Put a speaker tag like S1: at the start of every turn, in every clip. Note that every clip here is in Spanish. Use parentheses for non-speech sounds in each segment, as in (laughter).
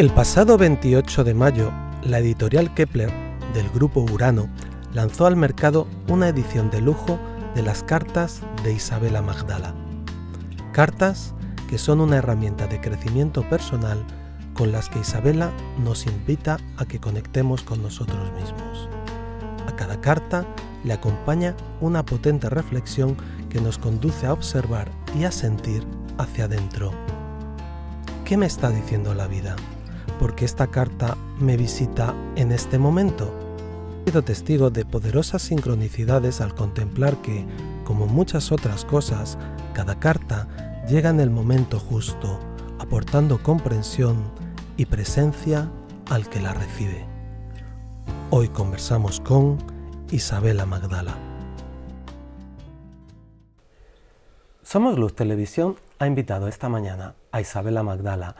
S1: El pasado 28 de mayo, la editorial Kepler, del grupo Urano, lanzó al mercado una edición de lujo de las cartas de Isabela Magdala. Cartas que son una herramienta de crecimiento personal con las que Isabela nos invita a que conectemos con nosotros mismos. A cada carta le acompaña una potente reflexión que nos conduce a observar y a sentir hacia adentro. ¿Qué me está diciendo la vida? porque esta carta me visita en este momento. He sido testigo de poderosas sincronicidades al contemplar que, como muchas otras cosas, cada carta llega en el momento justo, aportando comprensión y presencia al que la recibe. Hoy conversamos con Isabela Magdala. Somos Luz Televisión ha invitado esta mañana a Isabela Magdala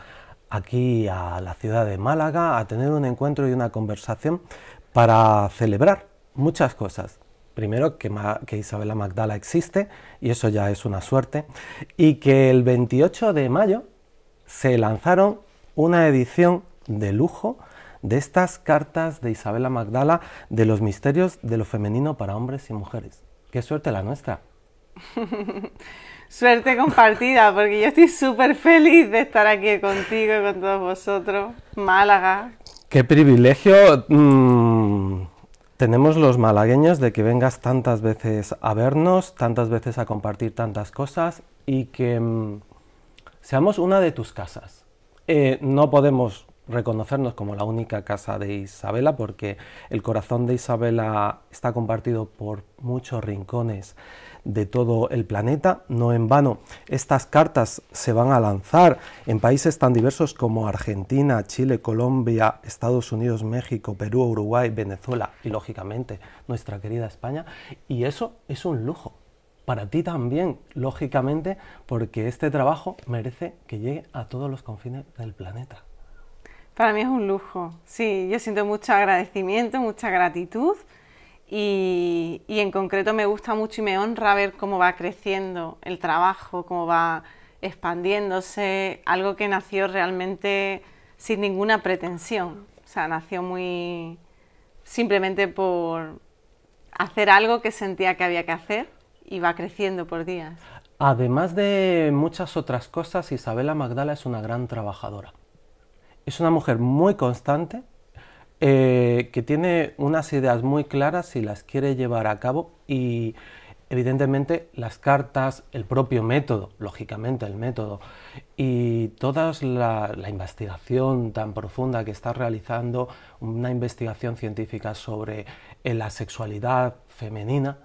S1: aquí a la ciudad de Málaga a tener un encuentro y una conversación para celebrar muchas cosas. Primero, que, Isabela Magdala existe, y eso ya es una suerte, y que el 28 de mayo se lanzaron una edición de lujo de estas cartas de Isabela Magdala de los misterios de lo femenino para hombres y mujeres. ¡Qué suerte la nuestra! (laughs)
S2: Suerte compartida, porque yo estoy súper feliz de estar aquí contigo y con todos vosotros. Málaga.
S1: Qué privilegio mm, tenemos los malagueños de que vengas tantas veces a vernos, tantas veces a compartir tantas cosas y que mm, seamos una de tus casas. Eh, no podemos reconocernos como la única casa de Isabela porque el corazón de Isabela está compartido por muchos rincones de todo el planeta. No en vano, estas cartas se van a lanzar en países tan diversos como Argentina, Chile, Colombia, Estados Unidos, México, Perú, Uruguay, Venezuela y lógicamente nuestra querida España. Y eso es un lujo. Para ti también, lógicamente, porque este trabajo merece que llegue a todos los confines del planeta.
S2: Para mí es un lujo, sí, yo siento mucho agradecimiento, mucha gratitud y, en concreto me gusta mucho y me honra ver cómo va creciendo el trabajo, cómo va expandiéndose, algo que nació realmente sin ninguna pretensión, o sea, nació muy simplemente por hacer algo que sentía que había que hacer y va creciendo por días.
S1: Además de muchas otras cosas, Isabela Magdala es una gran trabajadora. Es una mujer muy constante, eh, que tiene unas ideas muy claras y las quiere llevar a cabo y evidentemente las cartas, el propio método, lógicamente el método y toda la, investigación tan profunda que está realizando, una investigación científica sobre eh, la sexualidad femenina,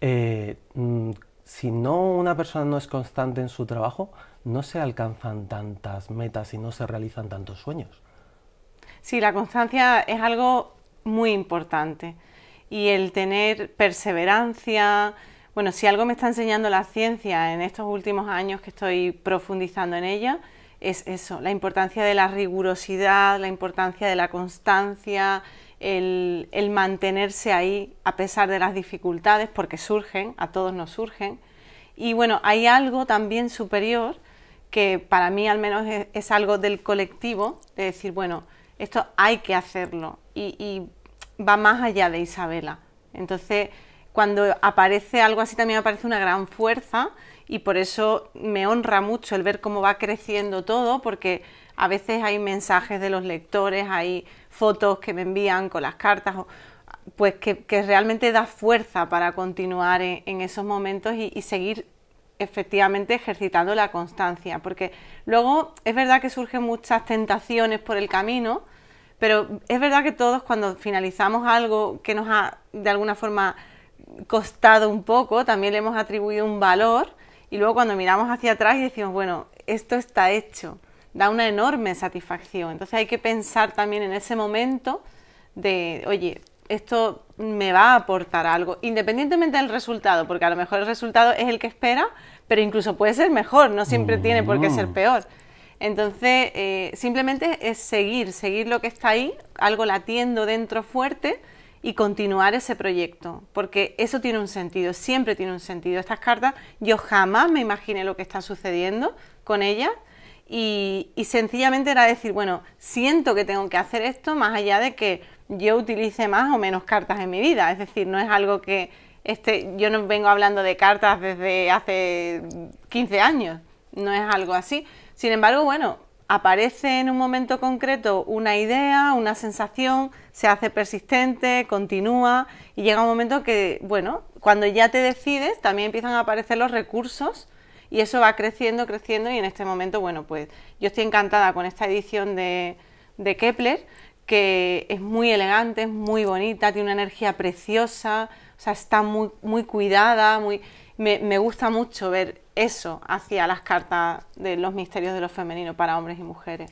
S1: eh, mm, si no una persona no es constante en su trabajo, no se alcanzan tantas metas y no se realizan tantos sueños.
S2: Sí, la constancia es algo muy importante y el tener perseverancia, bueno, si algo me está enseñando la ciencia en estos últimos años que estoy profundizando en ella, es eso, la importancia de la rigurosidad, la importancia de la constancia, el, mantenerse ahí a pesar de las dificultades, porque surgen, a todos nos surgen. Y bueno, hay algo también superior que para mí al menos es, es algo del colectivo, de decir, bueno, esto hay que hacerlo y, va más allá de Isabela. Entonces, cuando aparece algo así también aparece una gran fuerza y por eso me honra mucho el ver cómo va creciendo todo, porque a veces hay mensajes de los lectores, hay fotos que me envían con las cartas, pues que, realmente da fuerza para continuar en, esos momentos y, y, seguir efectivamente ejercitando la constancia, porque luego es verdad que surgen muchas tentaciones por el camino, pero es verdad que todos cuando finalizamos algo que nos ha de alguna forma costado un poco, también le hemos atribuido un valor y luego cuando miramos hacia atrás y decimos, bueno, esto está hecho, da una enorme satisfacción. Entonces hay que pensar también en ese momento de, oye, esto me va a aportar algo, independientemente del resultado, porque a lo mejor el resultado es el que espera, pero incluso puede ser mejor, no siempre tiene por qué ser mm. peor. Entonces, eh, simplemente es seguir, seguir lo que está ahí, algo latiendo dentro fuerte y continuar ese proyecto, porque eso tiene un sentido, siempre tiene un sentido. Estas cartas, yo jamás me imaginé lo que está sucediendo con ellas y sencillamente era decir, bueno, siento que tengo que hacer esto, más allá de que yo utilice más o menos cartas en mi vida. Es decir, no es algo que este, yo no vengo hablando de cartas desde hace 15 años, no es algo así. Sin embargo, bueno, aparece en un momento concreto una idea, una sensación, se hace persistente, continúa y llega un momento que, bueno, cuando ya te decides, también empiezan a aparecer los recursos y eso va creciendo, creciendo y en este momento, bueno, pues yo estoy encantada con esta edición de Kepler que es muy elegante, es muy bonita, tiene una energía preciosa, o sea, está muy, muy cuidada, muy... Me, gusta mucho ver eso hacia las cartas de los misterios de lo femenino para hombres y mujeres.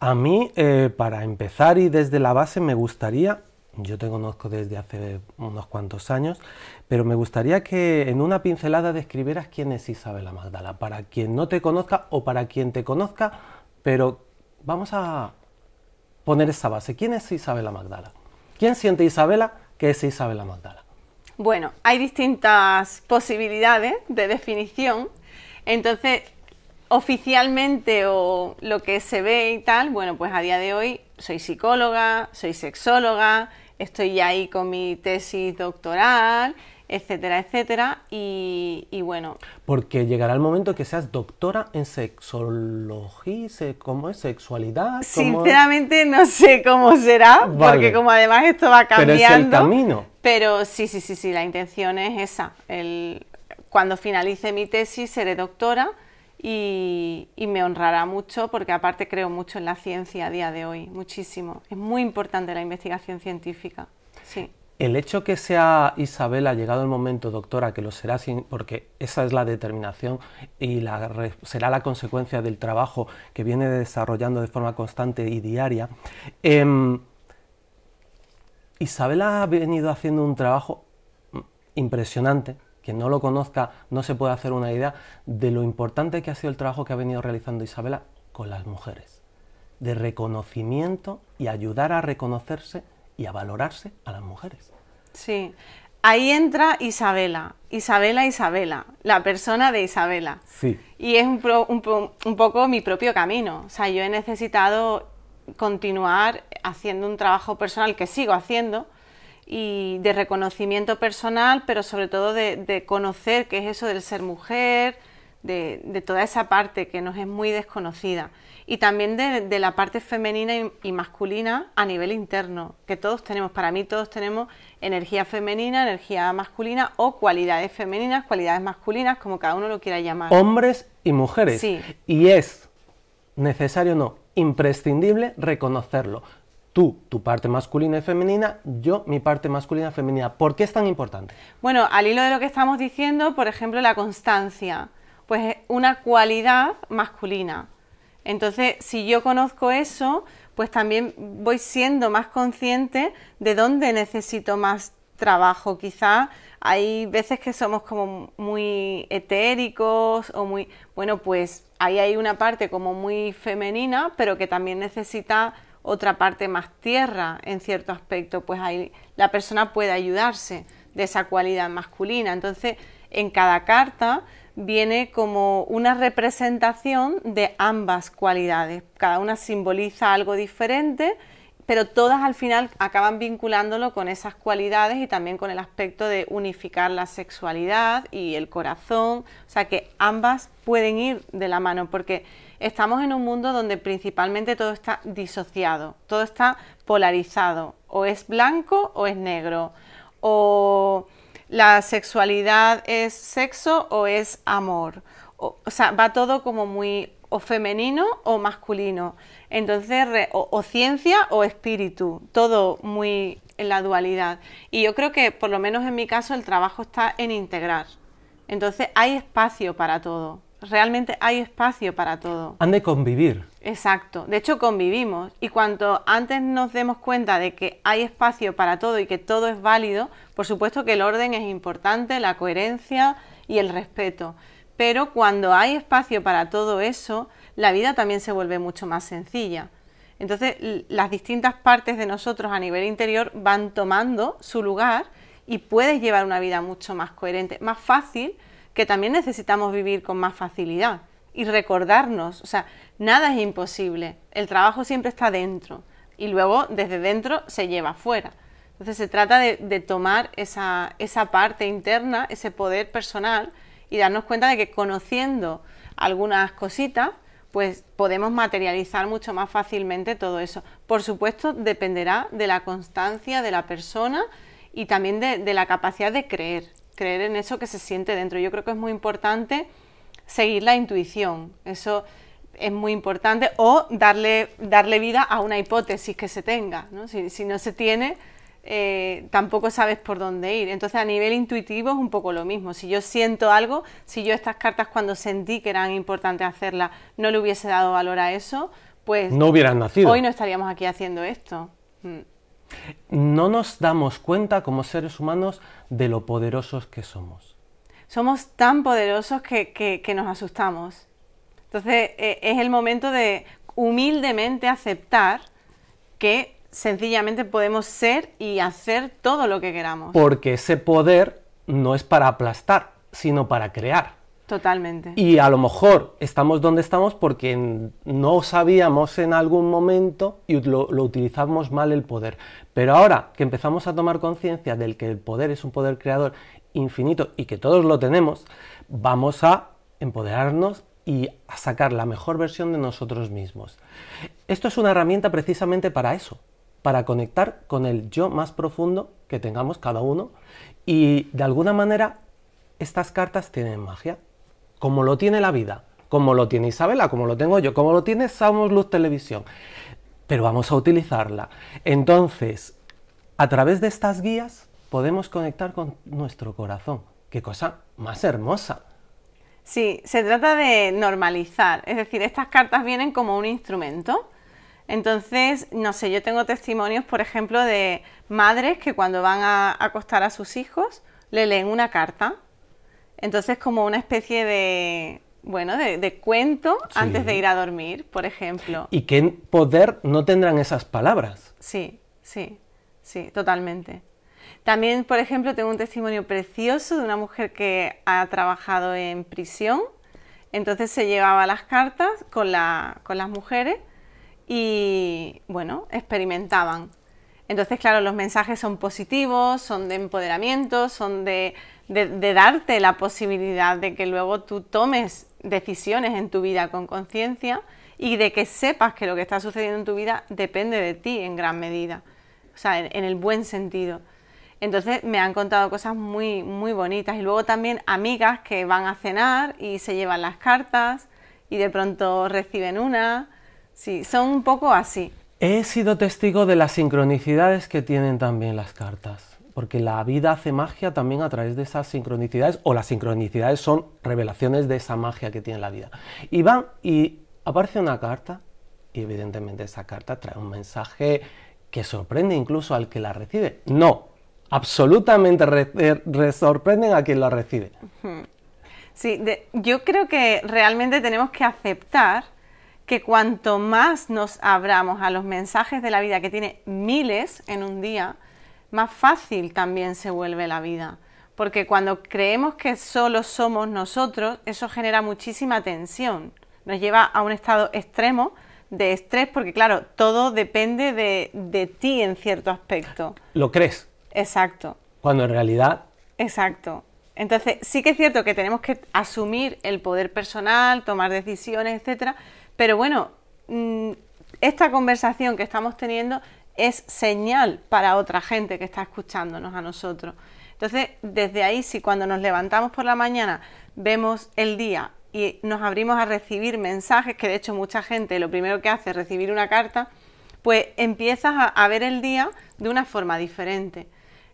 S1: A mí, eh, para empezar y desde la base, me gustaría, yo te conozco desde hace unos cuantos años, pero me gustaría que en una pincelada describieras quién es Isabela Magdala, para quien no te conozca o para quien te conozca, pero vamos a poner esa base. ¿Quién es Isabela Magdala? ¿Quién siente Isabela que es Isabela Magdala?
S2: Bueno, hay distintas posibilidades de definición. Entonces, oficialmente o lo que se ve y tal, bueno, pues a día de hoy soy psicóloga, soy sexóloga, estoy ahí con mi tesis doctoral etcétera, etcétera. Y, bueno.
S1: Porque llegará el momento que seas doctora en sexología, ¿cómo es? ¿Sexualidad? Sinceramente
S2: no sé cómo será, porque como además esto va cambiando. Pero es el camino. Pero sí, sí, sí, sí, la intención es esa. El, cuando finalice mi tesis seré doctora. Y, y, me honrará mucho porque aparte creo mucho en la ciencia a día de hoy, muchísimo. Es muy importante la investigación científica. Sí.
S1: El hecho que sea Isabel ha llegado el momento, doctora, que lo será, porque esa es la determinación y será la consecuencia del trabajo que viene desarrollando de forma constante y diaria. Isabela em, Isabel ha venido haciendo un trabajo mm, impresionante. Quien no lo conozca no se puede hacer una idea de lo importante que ha sido el trabajo que ha venido realizando Isabela con las mujeres, de reconocimiento y ayudar a reconocerse y a valorarse a las
S2: mujeres. Sí. Ahí entra Isabela, Isabela, Isabela, la persona de Isabela. Sí. Y es un, poco mi propio camino. O sea, yo he necesitado continuar haciendo un trabajo personal que sigo haciendo y de reconocimiento personal, pero sobre todo de, conocer qué es eso del ser mujer, de, toda esa parte que nos es muy desconocida y también de, la parte femenina y, masculina a nivel interno, que todos tenemos, para mí todos tenemos energía femenina, energía masculina o cualidades femeninas, cualidades masculinas, como cada uno lo quiera llamar. Hombres
S1: y mujeres. Sí. Y es necesario, no, imprescindible reconocerlo. Tú, tu parte masculina y femenina, yo, mi parte masculina y femenina. ¿Por qué es tan importante?
S2: Bueno, al hilo de lo que estamos diciendo, por ejemplo, la constancia, pues es una cualidad masculina entonces, si yo conozco eso, pues también voy siendo más consciente de dónde necesito más trabajo. Quizá hay veces que somos como muy etéricos o muy... Bueno, pues ahí hay una parte como muy femenina, pero que también necesita otra parte más tierra en cierto aspecto. Pues ahí la persona puede ayudarse de esa cualidad masculina. Entonces, en cada carta viene como una representación de ambas cualidades. Cada una simboliza algo diferente, pero todas al final acaban vinculándolo con esas cualidades y también con el aspecto de unificar la sexualidad y el corazón. O sea que ambas pueden ir de la mano porque estamos en un mundo donde principalmente todo está disociado, todo está polarizado. O es blanco o es negro. O la sexualidad es sexo o es amor. O, sea, va todo como muy o femenino o masculino. Entonces, o, o, ciencia o espíritu, todo muy en la dualidad. Y yo creo que, por lo menos en mi caso, el trabajo está en integrar. Entonces, hay espacio para todo. Realmente hay espacio para todo.
S1: Han de convivir.
S2: Exacto, de hecho convivimos y cuanto antes nos demos cuenta de que hay espacio para todo y que todo es válido, por supuesto que el orden es importante, la coherencia y el respeto, pero cuando hay espacio para todo eso, la vida también se vuelve mucho más sencilla. Entonces las distintas partes de nosotros a nivel interior van tomando su lugar y puedes llevar una vida mucho más coherente, más fácil, que también necesitamos vivir con más facilidad y recordarnos, o sea, nada es imposible, el trabajo siempre está dentro y luego desde dentro se lleva afuera. Entonces se trata de, tomar esa, esa, parte interna, ese poder personal y darnos cuenta de que conociendo algunas cositas, pues podemos materializar mucho más fácilmente todo eso. Por supuesto, dependerá de la constancia de la persona y también de, de la capacidad de creer, creer en eso que se siente dentro. Yo creo que es muy importante seguir la intuición. Eso es muy importante. O darle, darle vida a una hipótesis que se tenga. ¿no? Si, no se tiene, eh, tampoco sabes por dónde ir. Entonces, a nivel intuitivo es un poco lo mismo. Si yo siento algo, si yo estas cartas cuando sentí que eran importantes hacerlas, no le hubiese dado valor a eso, pues no hubieran nacido. Hoy no estaríamos aquí haciendo esto. Mm.
S1: No nos damos cuenta como seres humanos de lo poderosos que somos
S2: somos tan poderosos que, nos asustamos. Entonces e, es el momento de humildemente aceptar que sencillamente podemos ser y hacer todo lo que queramos.
S1: Porque ese poder no es para aplastar, sino para crear.
S2: Totalmente. Y
S1: a lo mejor estamos donde estamos porque no sabíamos en algún momento y lo, lo utilizamos mal el poder. Pero ahora que empezamos a tomar conciencia del que el poder es un poder creador infinito y que todos lo tenemos, vamos a empoderarnos y a sacar la mejor versión de nosotros mismos. Esto es una herramienta precisamente para eso, para conectar con el yo más profundo que tengamos cada uno y de alguna manera estas cartas tienen magia, como lo tiene la vida, como lo tiene Isabela, como lo tengo yo, como lo tiene Somos Luz Televisión, pero vamos a utilizarla. Entonces, a través de estas guías podemos conectar con nuestro corazón. ¡Qué cosa más hermosa!
S2: Sí, se trata de normalizar, es decir, estas cartas vienen como un instrumento. Entonces, no sé, yo tengo testimonios, por ejemplo, de madres que cuando van a acostar a sus hijos le leen una carta. Entonces, como una especie de, bueno, de, cuento antes de ir a dormir, por ejemplo. Y
S1: qué poder no tendrán esas palabras.
S2: Sí, sí, sí, totalmente. También, por ejemplo, tengo un testimonio precioso de una mujer que ha trabajado en prisión. Entonces se llevaba las cartas con, las mujeres y, bueno, experimentaban. Entonces, claro, los mensajes son positivos, son de empoderamiento, son de, darte la posibilidad de que luego tú tomes decisiones en tu vida con conciencia y de que sepas que lo que está sucediendo en tu vida depende de ti en gran medida, o sea, en el buen sentido. Entonces me han contado cosas muy, muy bonitas. Y luego también amigas que van a cenar y se llevan las cartas y de pronto reciben una. Sí, son un poco así.
S1: He sido testigo de las sincronicidades que tienen también las cartas, porque la vida hace magia también a través de esas sincronicidades, o las sincronicidades son revelaciones de esa magia que tiene la vida. Y van y aparece una carta, y evidentemente esa carta trae un mensaje que sorprende incluso al que la recibe. No, absolutamente resorprenden eh, sorprenden a quien la recibe.
S2: Sí, yo creo que realmente tenemos que aceptar que cuanto más nos abramos a los mensajes de la vida, que tiene miles en un día, más fácil también se vuelve la vida. Porque cuando creemos que solo somos nosotros, eso genera muchísima tensión. Nos lleva a un estado extremo de estrés, porque claro, todo depende de ti en cierto aspecto. Lo crees. Exacto.
S1: Cuando en realidad...
S2: Exacto. Entonces, sí que es cierto que tenemos que asumir el poder personal, tomar decisiones, etcétera, pero bueno, mm, esta conversación que estamos teniendo es señal para otra gente que está escuchándonos a nosotros. Entonces, desde ahí, si cuando nos levantamos por la mañana vemos el día y nos abrimos a recibir mensajes, que de hecho mucha gente lo primero que hace es recibir una carta, pues empiezas a, a ver el día de una forma diferente.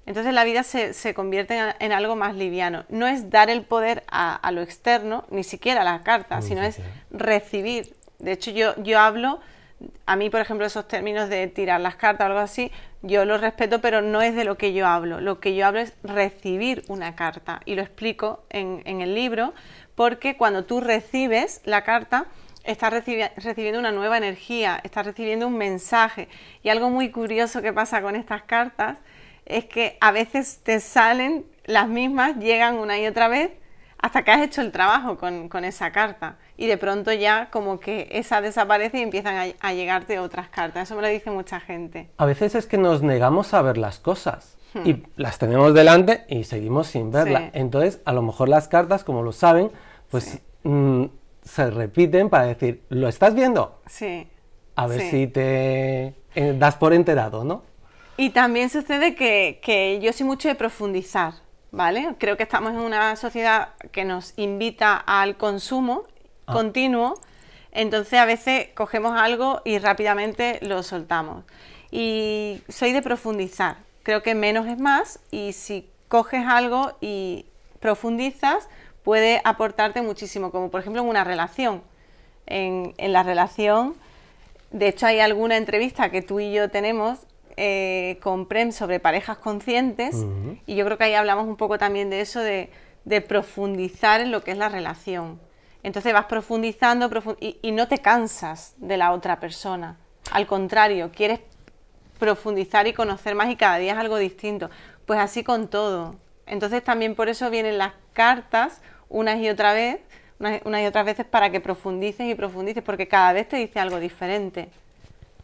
S2: Entonces la vida se, convierte en, algo más liviano. No es dar el poder a, lo externo, ni siquiera a la carta, sino es recibir. De hecho, yo, hablo, a mí, por ejemplo, esos términos de tirar las cartas o algo así, yo los respeto, pero no es de lo que yo hablo. Lo que yo hablo es recibir una carta. Y lo explico en, el libro, porque cuando tú recibes la carta, estás recibiendo una nueva energía, estás recibiendo un mensaje. Y algo muy curioso que pasa con estas cartas es que a veces te salen las mismas, llegan una y otra vez hasta que has hecho el trabajo con, esa carta y de pronto ya como que esa desaparece y empiezan a, llegarte otras cartas. Eso me lo dice mucha gente.
S1: A veces es que nos negamos a ver las cosas hmm. y las tenemos delante y seguimos sin verlas. Entonces, a lo mejor las cartas, como lo saben, pues mm, se repiten para decir, ¿lo estás viendo?
S2: Sí. A ver si
S1: te eh, das por enterado, ¿no?
S2: Y también sucede que, yo soy mucho de profundizar, ¿vale? Creo que estamos en una sociedad que nos invita al consumo ah. continuo, entonces a veces cogemos algo y rápidamente lo soltamos. Y soy de profundizar, creo que menos es más y si coges algo y profundizas puede aportarte muchísimo, como por ejemplo en una relación. En, en la relación, de hecho hay alguna entrevista que tú y yo tenemos eh, con PREM sobre parejas conscientes y yo creo que ahí hablamos un poco también de eso, de, profundizar en lo que es la relación. Entonces vas profundizando y, no te cansas de la otra persona. Al contrario, quieres profundizar y conocer más y cada día es algo distinto. Pues así con todo. Entonces también por eso vienen las cartas unas y otra vez, unas, unas y otras veces para que profundices y profundices, porque cada vez te dice algo diferente.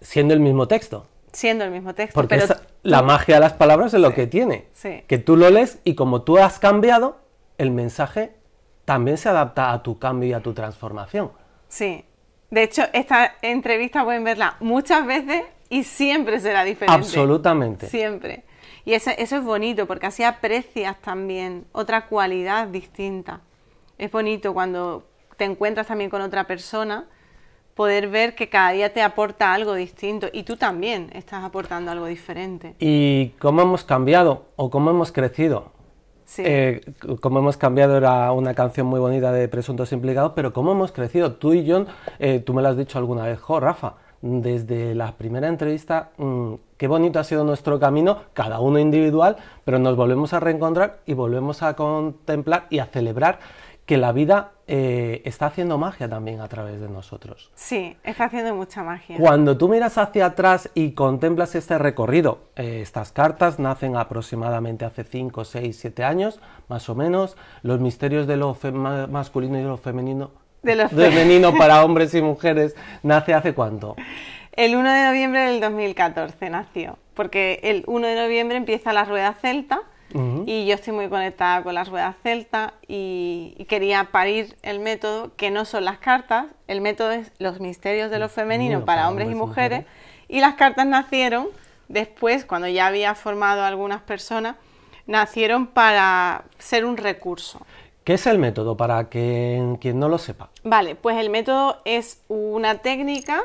S1: Siendo el mismo texto
S2: siendo el mismo texto. Porque la magia
S1: de las palabras es lo que tiene. Que tú lo lees y como tú has cambiado, el mensaje también se adapta a tu cambio y a tu transformación.
S2: Sí. De hecho, esta entrevista pueden verla muchas veces y siempre será diferente. Absolutamente. Siempre. Y eso, eso es bonito porque así aprecias también otra cualidad distinta. Es bonito cuando te encuentras también con otra persona poder ver que cada día te aporta algo distinto y tú también estás aportando algo diferente.
S1: ¿Y cómo hemos cambiado o cómo hemos crecido? Sí. Eh, cómo hemos cambiado era una canción muy bonita de Presuntos Implicados, pero cómo hemos crecido. Tú y John, eh, tú me lo has dicho alguna vez, jo, Rafa, desde la primera entrevista, mm, qué bonito ha sido nuestro camino, cada uno individual, pero nos volvemos a reencontrar y volvemos a contemplar y a celebrar que la vida eh, está haciendo magia también a través de nosotros.
S2: Sí, está haciendo mucha magia. Cuando
S1: tú miras hacia atrás y contemplas este recorrido, eh, estas cartas nacen aproximadamente hace 5, 6, 7 años, más o menos, los misterios de lo masculino y de lo femenino. De femenino para hombres y mujeres, nace hace cuánto?
S2: El 1 de noviembre del 2014 nació, porque el 1 de noviembre empieza la rueda celta y yo estoy muy conectada con las ruedas celta y, quería parir el método, que no son las cartas, el método es los misterios de lo mm, femenino para, hombres, y mujeres, y las cartas nacieron después, cuando ya había formado algunas personas, nacieron para ser un recurso.
S1: ¿Qué es el método para que, quien no lo sepa?
S2: Vale, pues el método es una técnica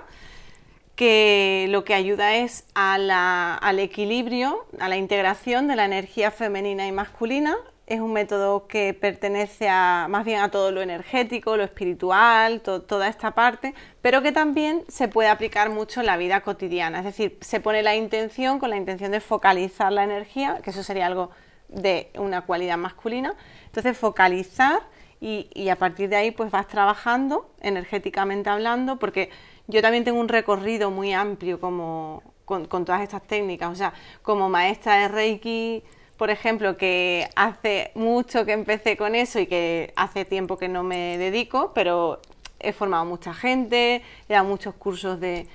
S2: que lo que ayuda es al equilibrio, a la integración de la energía femenina y masculina. Es un método que pertenece más bien a todo lo energético, lo espiritual, toda esta parte, pero que también se puede aplicar mucho en la vida cotidiana. Es decir, se pone la intención con la intención de focalizar la energía, que eso sería algo de una cualidad masculina. Entonces, focalizar y, y a partir de ahí pues vas trabajando energéticamente hablando, porque yo también tengo un recorrido muy amplio como, con, todas estas técnicas. O sea, como maestra de Reiki, por ejemplo, que hace mucho que empecé con eso y que hace tiempo que no me dedico, pero he formado mucha gente, he dado muchos cursos de,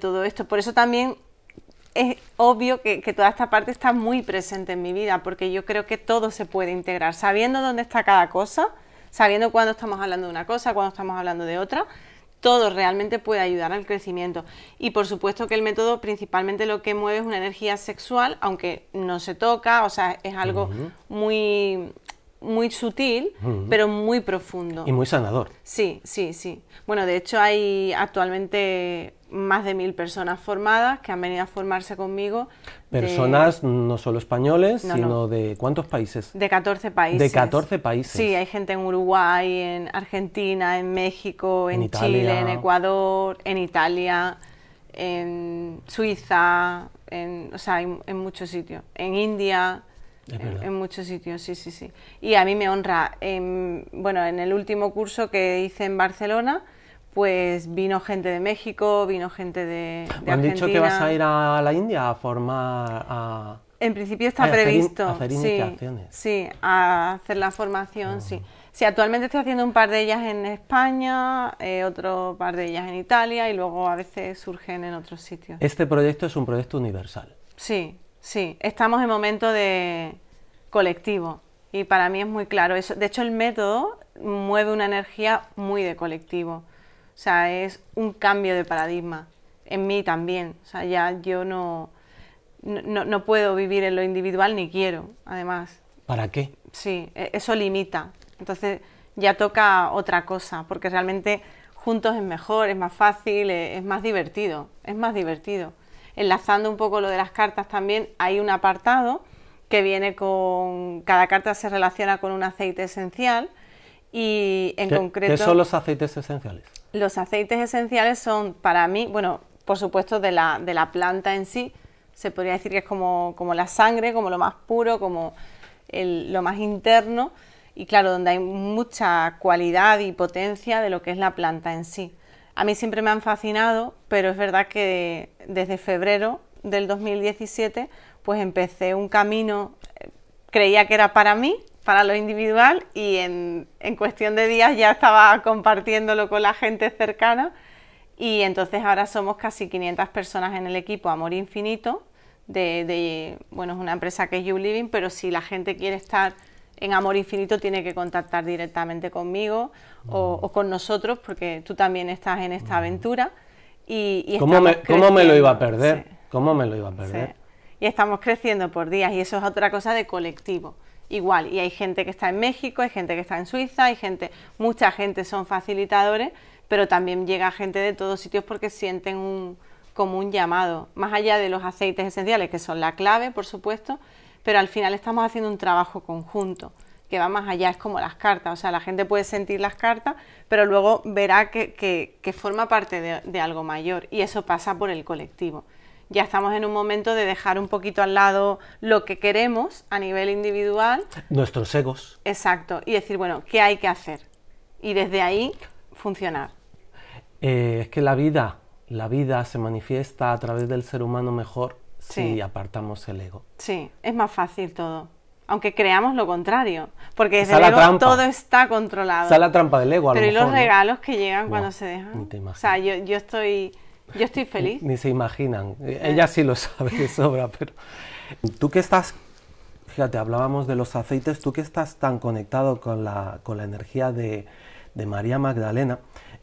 S2: todo esto. Por eso también es obvio que, que, toda esta parte está muy presente en mi vida, porque yo creo que todo se puede integrar, sabiendo dónde está cada cosa, sabiendo cuándo estamos hablando de una cosa, cuándo estamos hablando de otra, todo realmente puede ayudar al crecimiento. Y por supuesto que el método principalmente lo que mueve es una energía sexual, aunque no se toca, o sea, es algo muy muy sutil, pero muy profundo. Y muy sanador. Sí, sí, sí. Bueno, de hecho hay actualmente más de mil personas formadas que han venido a formarse conmigo. Personas
S1: no solo españoles, sino de cuántos países?
S2: De 14 países. De 14 países. Sí, hay gente en Uruguay, en Argentina, en México, en, Chile, en Ecuador, en Italia, en Suiza, en, o sea, en muchos sitios. En India. En, muchos sitios, sí, sí, sí. Y a mí me honra. bueno, en el último curso que hice en Barcelona, pues vino gente de México, vino gente de, han dicho que vas a ir
S1: a la India a formar a...
S2: En principio está previsto. sí, sí, a hacer la formación, sí. Ah. Sí, actualmente estoy haciendo un par de ellas en España, eh, otro par de ellas en Italia y luego a veces surgen en otros sitios. Este
S1: proyecto es un proyecto universal.
S2: Sí, Sí, estamos en momento de colectivo y para mí es muy claro eso. De hecho, el método mueve una energía muy de colectivo. O sea, es un cambio de paradigma. En mí también. O sea, ya yo no, puedo vivir en lo individual ni quiero, además. ¿Para qué? Sí, e, eso limita. Entonces ya toca otra cosa, porque realmente juntos es mejor, es más fácil, e, es más divertido. Es más divertido enlazando un poco lo de las cartas también, hay un apartado que viene con, cada carta se relaciona con un aceite esencial y en concreto... ¿Qué son los
S1: aceites esenciales?
S2: Los aceites esenciales son para mí, bueno, por supuesto de la, de la planta en sí, se podría decir que es como, como la sangre, como lo más puro, como el, lo más interno y claro, donde hay mucha cualidad y potencia de lo que es la planta en sí. A mí siempre me han fascinado, pero es verdad que desde febrero del 2017 pues empecé un camino, eh, creía que era para mí, para lo individual y en, cuestión de días ya estaba compartiéndolo con la gente cercana y entonces ahora somos casi 500 personas en el equipo Amor Infinito, de, bueno, es una empresa que es Living, pero si la gente quiere estar en Amor Infinito tiene que contactar directamente conmigo o, mm. con nosotros, porque tú también estás en esta mm. aventura. Y, ¿Cómo, me, ¿Cómo, me, lo iba a perder?
S1: ¿Cómo me lo iba a perder?
S2: Y estamos creciendo por días y eso es otra cosa de colectivo. Igual, y hay gente que está en México, hay gente que está en Suiza, hay gente, mucha gente son facilitadores, pero también llega gente de todos sitios porque sienten un, como un llamado, más allá de los aceites esenciales, que son la clave, por supuesto, pero al final estamos haciendo un trabajo conjunto que va más allá, es como las cartas, o sea, la gente puede sentir las cartas, pero luego verá que, forma parte de, algo mayor y eso pasa por el colectivo. Ya estamos en un momento de dejar un poquito al lado lo que queremos a nivel individual.
S1: Nuestros egos.
S2: Exacto, y decir, bueno, ¿qué hay que hacer? Y desde ahí funcionar.
S1: Eh, es que la vida, la vida se manifiesta a través del ser humano mejor sí. si apartamos el ego.
S2: Sí, es más fácil todo. Aunque creamos lo contrario, porque desde luego todo está controlado. Está la
S1: trampa del ego, a Pero y los regalos
S2: que llegan cuando se dejan. Te o sea, yo, estoy, yo estoy (laughs) feliz.
S1: Ni, se imaginan. Ella sí lo sabe de sobra, pero. Tú que estás fíjate, hablábamos de los aceites, tú que estás tan conectado con la, con la energía de, María Magdalena,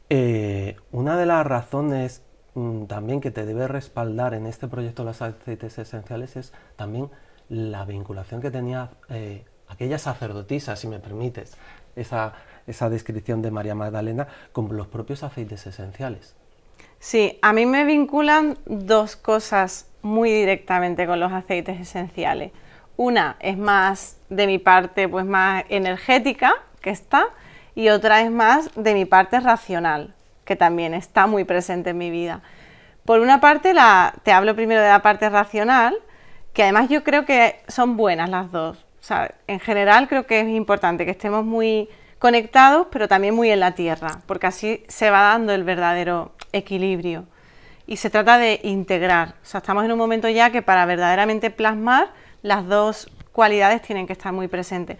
S1: eh, una de las razones Mm, también que te debe respaldar en este proyecto de los aceites esenciales es también la vinculación que tenía eh, aquella sacerdotisa, si me permites, esa, esa descripción de María Magdalena con los propios aceites esenciales.
S2: Sí, a mí me vinculan dos cosas muy directamente con los aceites esenciales. Una es más de mi parte, pues más energética que está, y otra es más de mi parte racional, que también está muy presente en mi vida. Por una parte, te hablo primero de la parte racional, que además yo creo que son buenas las dos. O sea, en general creo que es importante que estemos muy conectados, pero también muy en la tierra, porque así se va dando el verdadero equilibrio. Y se trata de integrar. O sea, estamos en un momento ya que para verdaderamente plasmar las dos cualidades tienen que estar muy presentes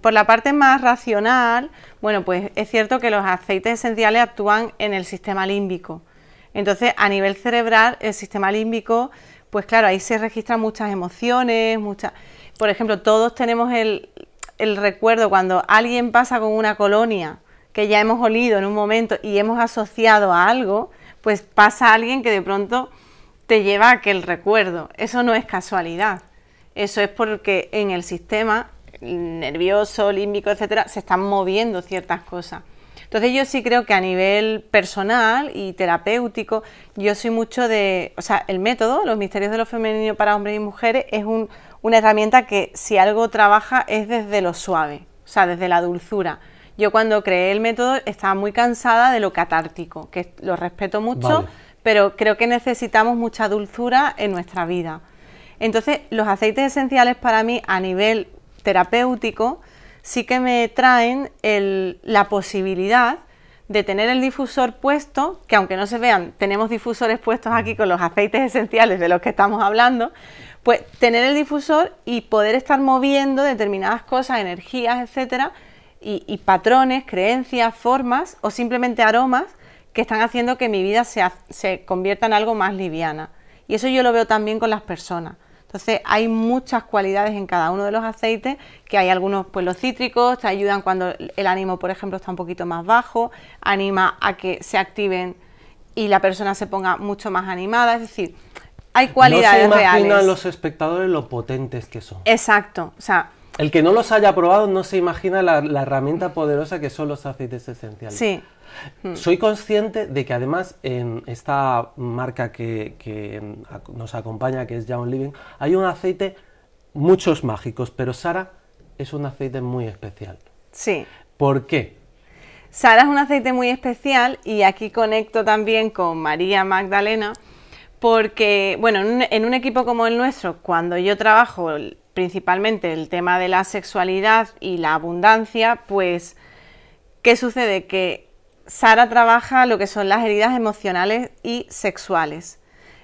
S2: por la parte más racional, bueno, pues es cierto que los aceites esenciales actúan en el sistema límbico. Entonces, a nivel cerebral, el sistema límbico, pues claro, ahí se registran muchas emociones, muchas... Por ejemplo, todos tenemos el, el recuerdo cuando alguien pasa con una colonia que ya hemos olido en un momento y hemos asociado a algo, pues pasa alguien que de pronto te lleva a aquel recuerdo. Eso no es casualidad. Eso es porque en el sistema nervioso, límbico, etcétera, se están moviendo ciertas cosas. Entonces yo sí creo que a nivel personal y terapéutico, yo soy mucho de, o sea, el método, los misterios de lo femenino para hombres y mujeres, es un, una herramienta que si algo trabaja es desde lo suave, o sea, desde la dulzura. Yo cuando creé el método estaba muy cansada de lo catártico, que lo respeto mucho, pero creo que necesitamos mucha dulzura en nuestra vida. Entonces, los aceites esenciales para mí a nivel terapéutico, sí que me traen la posibilidad de tener el difusor puesto, que aunque no se vean, tenemos difusores puestos aquí con los aceites esenciales de los que estamos hablando, pues tener el difusor y poder estar moviendo determinadas cosas, energías, etcétera, y, patrones, creencias, formas o simplemente aromas que están haciendo que mi vida se convierta en algo más liviana. Y eso yo lo veo también con las personas. Entonces hay muchas cualidades en cada uno de los aceites, que hay algunos, pues los cítricos, te ayudan cuando el ánimo, por ejemplo, está un poquito más bajo, anima a que se activen y la persona se ponga mucho más animada, es decir, hay cualidades no se imaginan los
S1: espectadores lo potentes que son.
S2: Exacto, o sea...
S1: El que no los haya probado no se imagina la, la herramienta poderosa que son los aceites esenciales. Sí. Hmm. Soy consciente de que además en esta marca que, nos acompaña, que es Young Living, hay un aceite, muchos mágicos, pero Sara es un aceite muy especial. Sí. ¿Por qué?
S2: Sara es un aceite muy especial y aquí conecto también con María Magdalena, porque, bueno, en un, en un equipo como el nuestro, cuando yo trabajo principalmente el tema de la sexualidad y la abundancia, pues, ¿qué sucede? Que Sara trabaja lo que son las heridas emocionales y sexuales.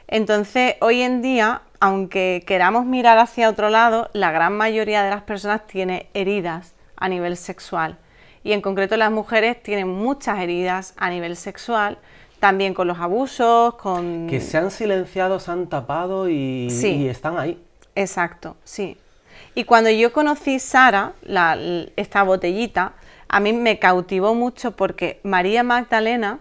S2: Entonces, hoy en día, aunque queramos mirar hacia otro lado, la gran mayoría de las personas tiene heridas a nivel sexual. Y en concreto las mujeres tienen muchas heridas a nivel sexual, también con los abusos, con... Que se han silenciado, se han tapado y, están ahí. Exacto, sí. Y cuando yo conocí Sara, esta botellita, a mí me cautivó mucho porque María Magdalena,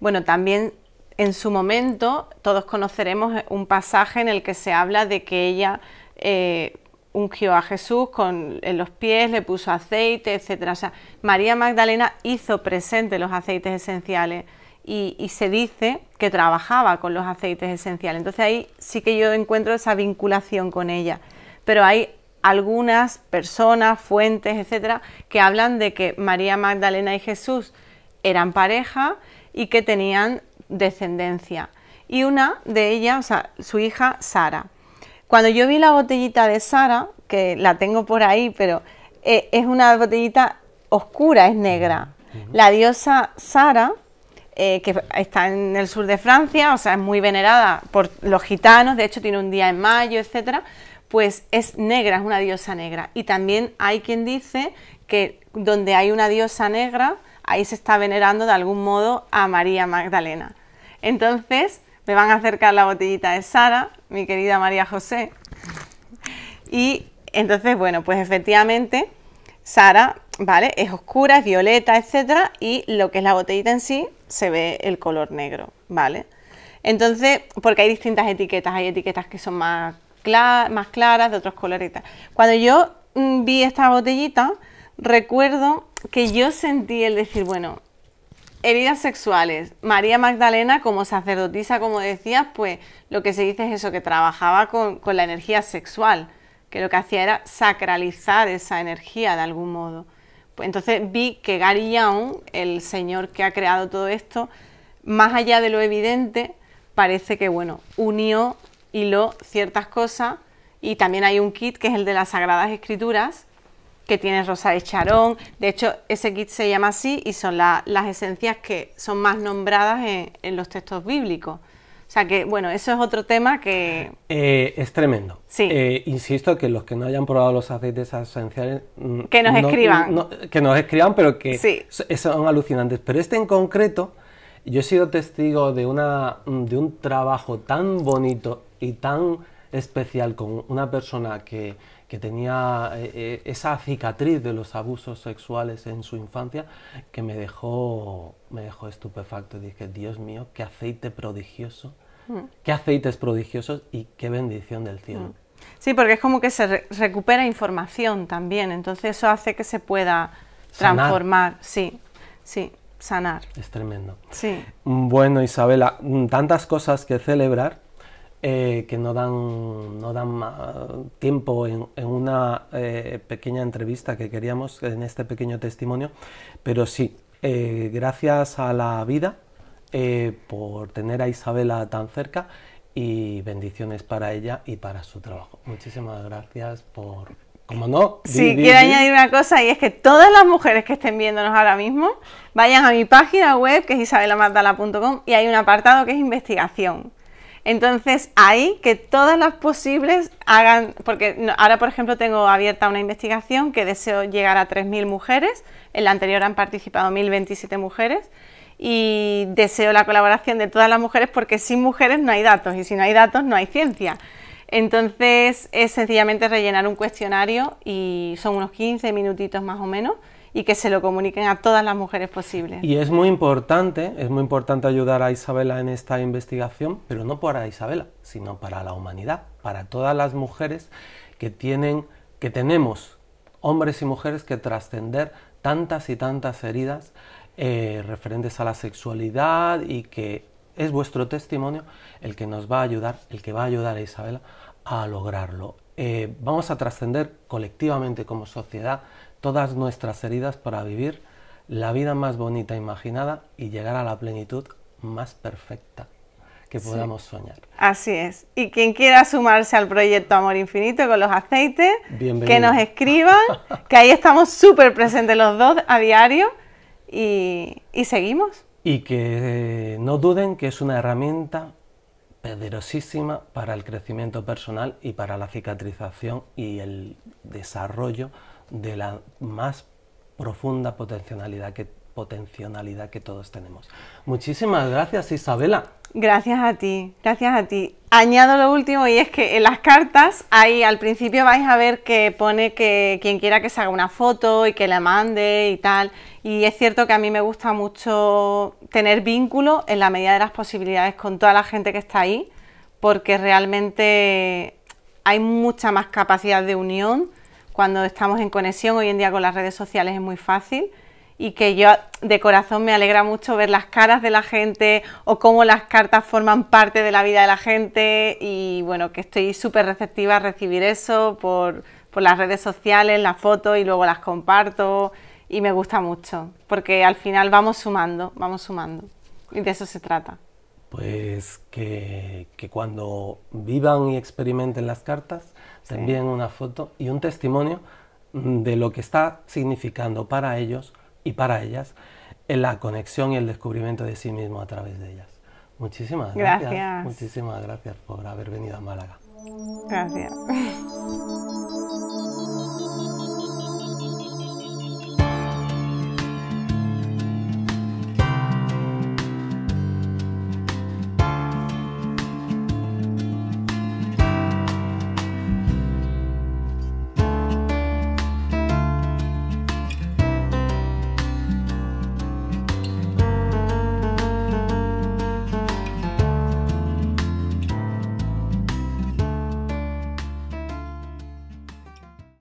S2: bueno, también en su momento todos conoceremos un pasaje en el que se habla de que ella eh, ungió a Jesús con en los pies, le puso aceite, etc. O sea, María Magdalena hizo presente los aceites esenciales y, y, se dice que trabajaba con los aceites esenciales. Entonces ahí sí que yo encuentro esa vinculación con ella. Pero hay algunas personas, fuentes, etcétera, que hablan de que María Magdalena y Jesús eran pareja y que tenían descendencia. Y una de ellas, o sea, su hija Sara. Cuando yo vi la botellita de Sara, que la tengo por ahí, pero eh, es una botellita oscura, es negra. La diosa Sara, eh, que está en el sur de Francia, o sea, es muy venerada por los gitanos, de hecho tiene un día en mayo, etcétera, pues es negra, es una diosa negra. Y también hay quien dice que donde hay una diosa negra, ahí se está venerando de algún modo a María Magdalena. Entonces, me van a acercar la botellita de Sara, mi querida María José. Y entonces, bueno, pues efectivamente, Sara, ¿vale? Es oscura, es violeta, etcétera, y lo que es la botellita en sí se ve el color negro, ¿vale? Entonces, porque hay distintas etiquetas, hay etiquetas que son más más claras, de otros colores Cuando yo mm, vi esta botellita, recuerdo que yo sentí el decir, bueno, heridas sexuales. María Magdalena, como sacerdotisa, como decías, pues lo que se dice es eso, que trabajaba con, la energía sexual, que lo que hacía era sacralizar esa energía de algún modo. Pues entonces vi que Gary Young, el señor que ha creado todo esto, más allá de lo evidente, parece que bueno, unió luego ciertas cosas y también hay un kit que es el de las Sagradas Escrituras que tiene rosa de charón, de hecho ese kit se llama así y son las esencias que son más nombradas en, los textos bíblicos. O sea que, bueno, eso es otro tema que...
S1: Eh, es tremendo. Sí. Eh, insisto que los que no hayan probado los aceites esenciales... Mm, que nos escriban. que nos escriban, pero que eh, son alucinantes. Pero este en concreto, yo he sido testigo de, una, mm, de un trabajo tan bonito y tan especial con una persona que, tenía eh, eh, esa cicatriz de los abusos sexuales en su infancia que me dejó, me dejó estupefacto. Dije, Dios mío, qué aceite prodigioso, mm. qué aceites prodigiosos y qué bendición del cielo. Mm.
S2: Sí, porque es como que se recupera información también, entonces eso hace que se pueda transformar, sí, sí, sanar. Es tremendo.
S1: Sí. Bueno, Isabela, mm, tantas cosas que celebrar, eh, que no dan, no dan tiempo en, una eh, pequeña entrevista que queríamos en este pequeño testimonio, pero sí, eh, gracias a la vida por tener a Isabela tan cerca y bendiciones para ella y para su trabajo. Muchísimas gracias por, como no. Sí, quiero añadir
S2: una cosa y es que todas las mujeres que estén viéndonos ahora mismo vayan a mi página web que es isabelamagdala.com y hay un apartado que es investigación. Entonces, hay que todas las posibles hagan, porque ahora, por ejemplo, tengo abierta una investigación que deseo llegar a 3.000 mujeres, en la anterior han participado 1.027 mujeres, y deseo la colaboración de todas las mujeres porque sin mujeres no hay datos, y si no hay datos no hay ciencia. Entonces, es sencillamente rellenar un cuestionario y son unos 15 minutitos más o menos y que se lo comuniquen a todas las mujeres posibles. Y
S1: es muy importante, es muy importante ayudar a Isabela en esta investigación, pero no para Isabela, sino para la humanidad, para todas las mujeres que tienen, que tenemos, hombres y mujeres que trascender tantas y tantas heridas eh, referentes a la sexualidad y que es vuestro testimonio el que nos va a ayudar, el que va a ayudar a Isabela a lograrlo. Eh, vamos a trascender colectivamente como sociedad todas nuestras heridas para vivir la vida más bonita e imaginada y llegar a la plenitud más perfecta que podamos soñar.
S2: Así es. Y quien quiera sumarse al proyecto Amor Infinito con los aceites, que nos escriban, que ahí estamos súper presentes los dos a diario y, seguimos.
S1: Y que eh, no duden que es una herramienta poderosísima para el crecimiento personal y para la cicatrización y el desarrollo de la más profunda potencialidad que, potencialidad que todos tenemos. Muchísimas gracias Isabela.
S2: Gracias a ti, gracias a ti. Añado lo último y es que en las cartas ahí al principio vais a ver que pone que quien quiera que se haga una foto y que la mande y tal. Y es cierto que a mí me gusta mucho tener vínculo en la medida de las posibilidades con toda la gente que está ahí, porque realmente hay mucha más capacidad de unión cuando estamos en conexión hoy en día con las redes sociales es muy fácil y que yo de corazón me alegra mucho ver las caras de la gente o cómo las cartas forman parte de la vida de la gente y bueno, que estoy súper receptiva a recibir eso por, por las redes sociales, las fotos y luego las comparto y me gusta mucho porque al final vamos sumando, vamos sumando y de eso se trata
S1: pues que, cuando vivan y experimenten las cartas, se envíen una foto y un testimonio de lo que está significando para ellos y para ellas en la conexión y el descubrimiento de sí mismo a través de ellas. Muchísimas gracias. gracias. Muchísimas gracias por haber venido a Málaga. Gracias.